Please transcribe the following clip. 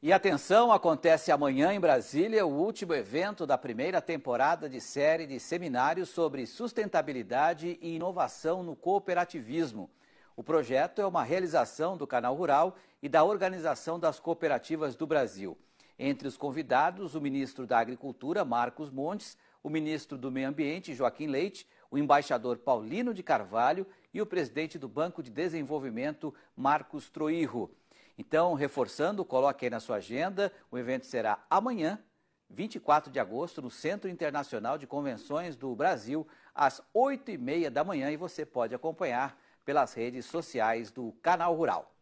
E atenção, acontece amanhã em Brasília o último evento da primeira temporada de série de seminários sobre sustentabilidade e inovação no cooperativismo. O projeto é uma realização do Canal Rural e da Organização das Cooperativas do Brasil. Entre os convidados, o ministro da Agricultura, Marcos Montes, o ministro do Meio Ambiente, Joaquim Leite, o embaixador Paulino de Carvalho e o presidente do Banco de Desenvolvimento, Marcos Troirro. Então, reforçando, coloque aí na sua agenda, o evento será amanhã, 24 de agosto, no Centro Internacional de Convenções do Brasil, às 8h30 da manhã, e você pode acompanhar pelas redes sociais do Canal Rural.